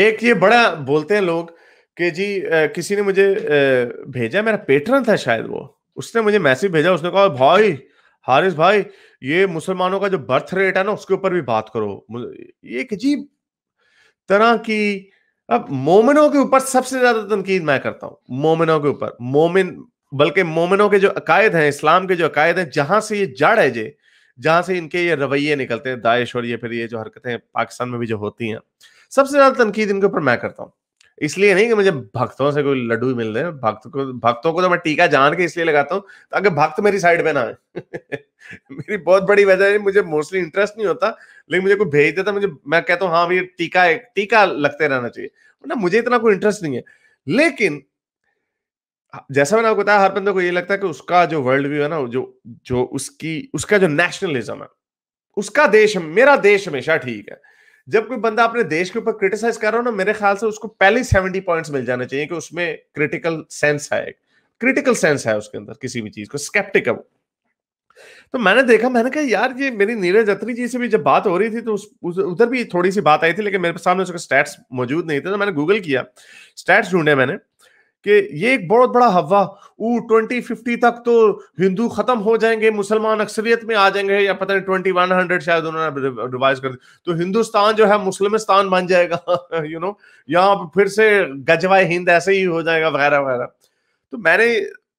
एक ये बड़ा बोलते हैं लोग कि जी किसी ने मुझे भेजा मेरा पेटर्न था शायद वो उसने मुझे मैसेज भेजा उसने कहा भाई हारिस भाई ये मुसलमानों का जो बर्थ रेट है ना उसके ऊपर भी बात करो ये एक अजीब तरह की अब मोमिनों के ऊपर सबसे ज्यादा तनकीद मैं करता हूं मोमिनों के ऊपर मोमिन बल्कि मोमिनों के जो अकायद हैं इस्लाम के जो अकायद हैं जहां से ये जड़ है जे जहां से इनके ये रवैये निकलते हैं दाइश और ये फिर ये जो हरकतें पाकिस्तान में भी जो होती हैं सबसे ज्यादा तनकीद इनके ऊपर मैं करता हूँ इसलिए नहीं कि मुझे भक्तों से कोई लड्डू मिल रहे भक्त को भक्तों को तो मैं टीका जान के इसलिए लगाता हूँ ताकि भक्त मेरी साइड में ना आए मेरी बहुत बड़ी वजह है मुझे मोस्टली इंटरेस्ट नहीं होता लेकिन मुझे कोई भेज देता मुझे मैं कहता हूँ हाँ भाई टीका टीका लगते रहना चाहिए ना मतलब मुझे इतना कोई इंटरेस्ट नहीं है लेकिन हाँ, जैसा मैंने आपको बताया हर बंदे को ये लगता है कि उसका जो वर्ल्ड व्यू है ना जो जो उसकी उसका जो नेशनलिज्म है उसका देश मेरा देश हमेशा ठीक है जब कोई बंदा अपने देश के ऊपर क्रिटिसाइज कर रहा हो ना मेरे ख्याल से उसको पहले सेवेंटी पॉइंट्स मिल जाने चाहिए कि उसमें क्रिटिकल सेंस है क्रिटिकल सेंस है उसके अंदर किसी भी चीज को स्केप्टिक है वो तो मैंने देखा मैंने कहा यार ये मेरी नीरज अत्री जी से भी जब बात हो रही थी तो उस, उस उधर भी थोड़ी सी बात आई थी लेकिन मेरे सामने उसके स्टैट्स मौजूद नहीं थे तो मैंने गूगल किया स्टैट्स ढूंढे मैंने कि ये एक बहुत बड़ा हवा ट्वेंटी फिफ्टी तक तो हिंदू खत्म हो जाएंगे मुसलमान अक्सरियत में आ जाएंगे या पता नहीं हंड्रेड शायद उन्होंने रिवाइज कर तो हिंदुस्तान जो है मुस्लिमिस्तान बन जाएगा यू नो यहाँ फिर से गजवाए हिंद ऐसे ही हो जाएगा वगैरह वगैरह तो मैंने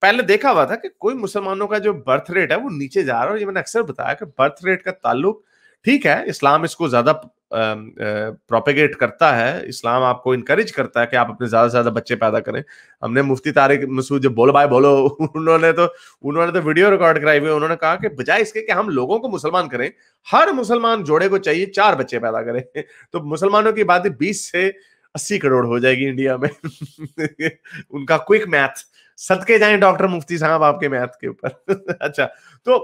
पहले देखा हुआ था कि कोई मुसलमानों का जो बर्थ रेट है वो नीचे जा रहा है ये मैंने अक्सर बताया कि बर्थ रेट का ताल्लुक ठीक है इस्लाम इसको ज्यादा प्रोपेगेट करता है इस्लाम आपको इनकरेज करता है कि आप अपने ज्यादा से ज्यादा बच्चे पैदा करें हमने मुफ्ती तारिक मसूद जब बोलो भाई बोलो उन्होंने तो उन्होंने तो वीडियो रिकॉर्ड कराई हुई उन्होंने कहा कि बजाय इसके कि हम लोगों को मुसलमान करें हर मुसलमान जोड़े को चाहिए चार बच्चे पैदा करें तो मुसलमानों की बात बीस से अस्सी करोड़ हो जाएगी इंडिया में उनका क्विक मैथ सदके जाए डॉक्टर मुफ्ती साहब आपके मैथ के ऊपर अच्छा तो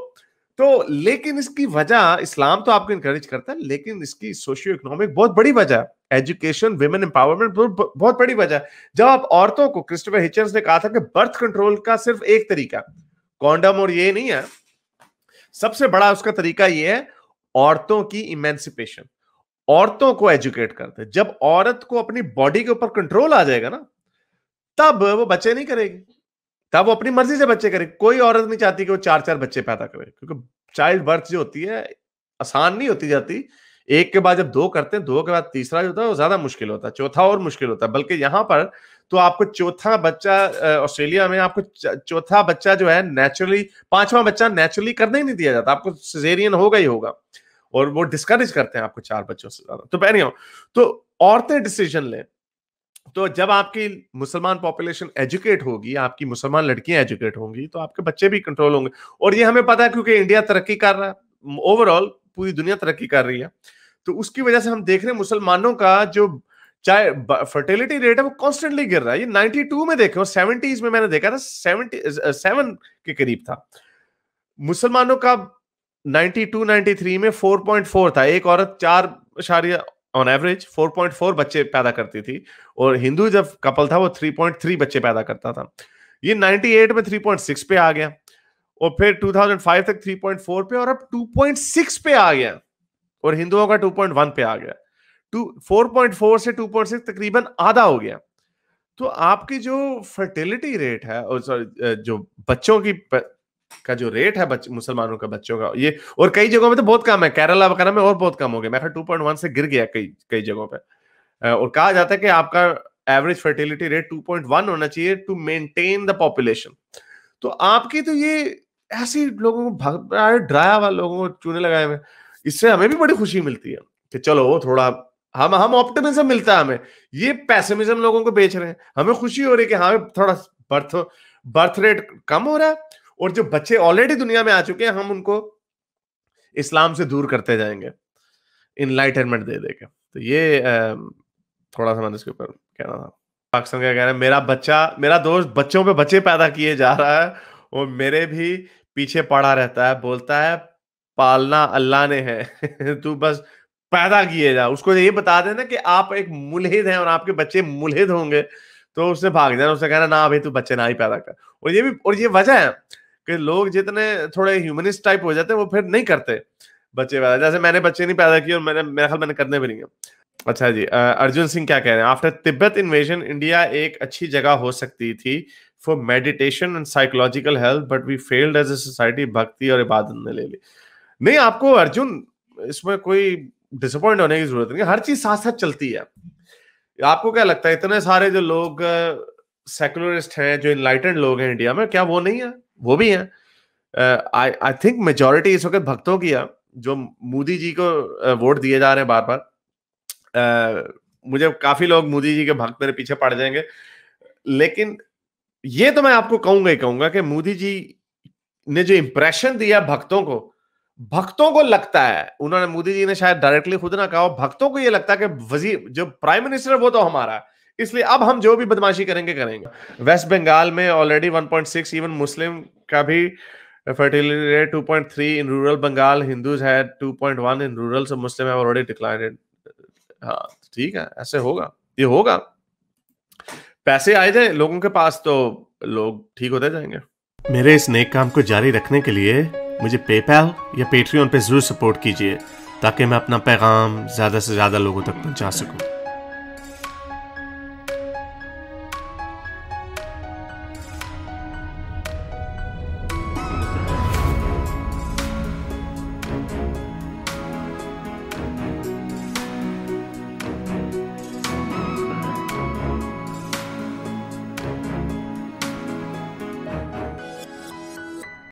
तो लेकिन इसकी वजह इस्लाम तो आपको इंकरेज करता है लेकिन इसकी सोशियो इकोनॉमिक बहुत बड़ी वजह एजुकेशन वेमेन एम्पावरमेंट बहुत बड़ी वजह जब आप औरतों को क्रिस्टोफर हिचर्स ने कहा था कि बर्थ कंट्रोल का सिर्फ एक तरीका कॉन्डम और ये नहीं है सबसे बड़ा उसका तरीका ये है औरतों की इमेंसिपेशन औरतों को एजुकेट करते जब औरत को अपनी बॉडी के ऊपर कंट्रोल आ जाएगा ना तब वो बच्चे नहीं करेगी तब तो वो अपनी मर्जी से बच्चे करे कोई औरत नहीं चाहती कि वो चार चार बच्चे पैदा करे क्योंकि चाइल्ड बर्थ जो होती है आसान नहीं होती जाती एक के बाद जब दो करते हैं दो के बाद तीसरा जो होता है वो ज्यादा मुश्किल होता है चौथा और मुश्किल होता है बल्कि यहाँ पर तो आपको चौथा बच्चा ऑस्ट्रेलिया में आपको चौथा बच्चा जो है नेचुरली पांचवा बच्चा नेचुरली करने ही नहीं दिया जाता आपको सिजेरियन होगा ही होगा और वो डिस्करेज करते हैं आपको चार बच्चों से ज्यादा तो पहले तो औरतें डिसीजन लें तो जब आपकी मुसलमान पॉपुलेशन एजुकेट होगी आपकी मुसलमान लड़कियां एजुकेट होंगी तो आपके बच्चे भी कंट्रोल होंगे और ये हमें पता है क्योंकि इंडिया तरक्की कर रहा है ओवरऑल पूरी दुनिया तरक्की कर रही है तो उसकी वजह से हम देख रहे हैं मुसलमानों का जो चाहे फर्टिलिटी रेट है वो कॉन्स्टेंटली गिर रहा है ये 92 में देखे और 70s में मैंने देखा था सेवन के करीब था मुसलमानों का 92 93 में 4.4 था एक औरत चार ऑन एवरेज 4.4 बच्चे पैदा करती थी और हिंदू जब कपल था वो 3.3 बच्चे पैदा करता था ये 98 में 3.6 पे आ गया और फिर 2005 तक 3.4 पे और अब 2.6 पे आ गया और हिंदुओं का 2.1 पे आ गया 4.4 से 2.6 तकरीबन आधा हो गया तो आपकी जो फर्टिलिटी रेट है और सॉरी जो बच्चों की का जो रेट है बच, मुसलमानों का बच्चों का ये और कई जगहों में तो बहुत कम है केरला वगैरह में और बहुत कम हो गया मैं टू पॉइंट वन से गिर गया कई कई जगहों पे और कहा जाता है कि आपका average fertility rate two point one होना चाहिए टू मेंटेन द पॉपुलेशन तो आपकी तो ये ऐसे लोगों को ड्राया हुआ लोगों को चूने लगाए हुए इससे हमें भी बड़ी खुशी मिलती है कि चलो वो थोड़ा हम हम ऑप्टिमिज्म मिलता है हमें ये पैसेमिज्म लोगों को बेच रहे हैं हमें खुशी हो रही है कि हाँ थोड़ा बर्थ बर्थ रेट कम हो रहा है और जो बच्चे ऑलरेडी दुनिया में आ चुके हैं हम उनको इस्लाम से दूर करते जाएंगे इनलाइटनमेंट दे देके तो ये थोड़ा सा मैंने इसके ऊपर कहना था पाकिस्तान का कहना है मेरा बच्चा मेरा दोस्त बच्चों पे बच्चे पैदा किए जा रहा है और मेरे भी पीछे पड़ा रहता है बोलता है पालना अल्लाह ने है तू बस पैदा किए जा उसको ये बता देना कि आप एक मुलहिद हैं और आपके बच्चे मुलहिद होंगे तो उसने भाग जाना उसने कहना ना भाई तू बच्चे ना ही पैदा कर और ये भी और ये वजह है कि लोग जितने थोड़े ह्यूमनिस्ट टाइप हो जाते हैं वो फिर नहीं करते बच्चे पैदा जैसे मैंने बच्चे नहीं पैदा किए और मैंने मेरा ख्याल मैंने करने भी नहीं है अच्छा जी अर्जुन सिंह क्या कह रहे हैं आफ्टर तिब्बत इन्वेजन इंडिया एक अच्छी जगह हो सकती थी for meditation and psychological health but we failed as a society भक्ति और इबादत ने ले ली नहीं आपको अर्जुन इसमें कोई डिसअपॉइंट होने की जरूरत नहीं हर चीज साथ साथ चलती है आपको क्या लगता है इतने सारे जो लोग सेकुलरिस्ट हैं जो इनलाइटेंड लोग हैं इंडिया में क्या वो नहीं है वो भी हैं आई आई थिंक मेजोरिटी इस वक्त भक्तों की है जो मोदी जी को वोट दिए जा रहे हैं बार बार मुझे काफी लोग मोदी जी के भक्त मेरे पीछे पड़ जाएंगे लेकिन ये तो मैं आपको कहूंगा ही कहूंगा कि मोदी जी ने जो इंप्रेशन दिया भक्तों को भक्तों को लगता है उन्होंने मोदी जी ने शायद डायरेक्टली खुद ना कहा भक्तों को ये लगता है कि वजीर जो प्राइम मिनिस्टर वो तो हमारा है इसलिए अब हम जो भी बदमाशी करेंगे करेंगे वेस्ट बंगाल में ऑलरेडी 1.6 इवन मुस्लिम का भी fertility rate 2.3 in rural Bengal. Hindus had 2.1 in rural so Muslim have already declined. हाँ ठीक है ऐसे होगा ये होगा पैसे आए जाए लोगों के पास तो लोग ठीक होते जाएंगे मेरे इस नेक काम को जारी रखने के लिए मुझे पेपैल या पेट्रियन पे जरूर सपोर्ट कीजिए ताकि मैं अपना पैगाम ज़्यादा से ज़्यादा लोगों तक पहुंचा सकूं।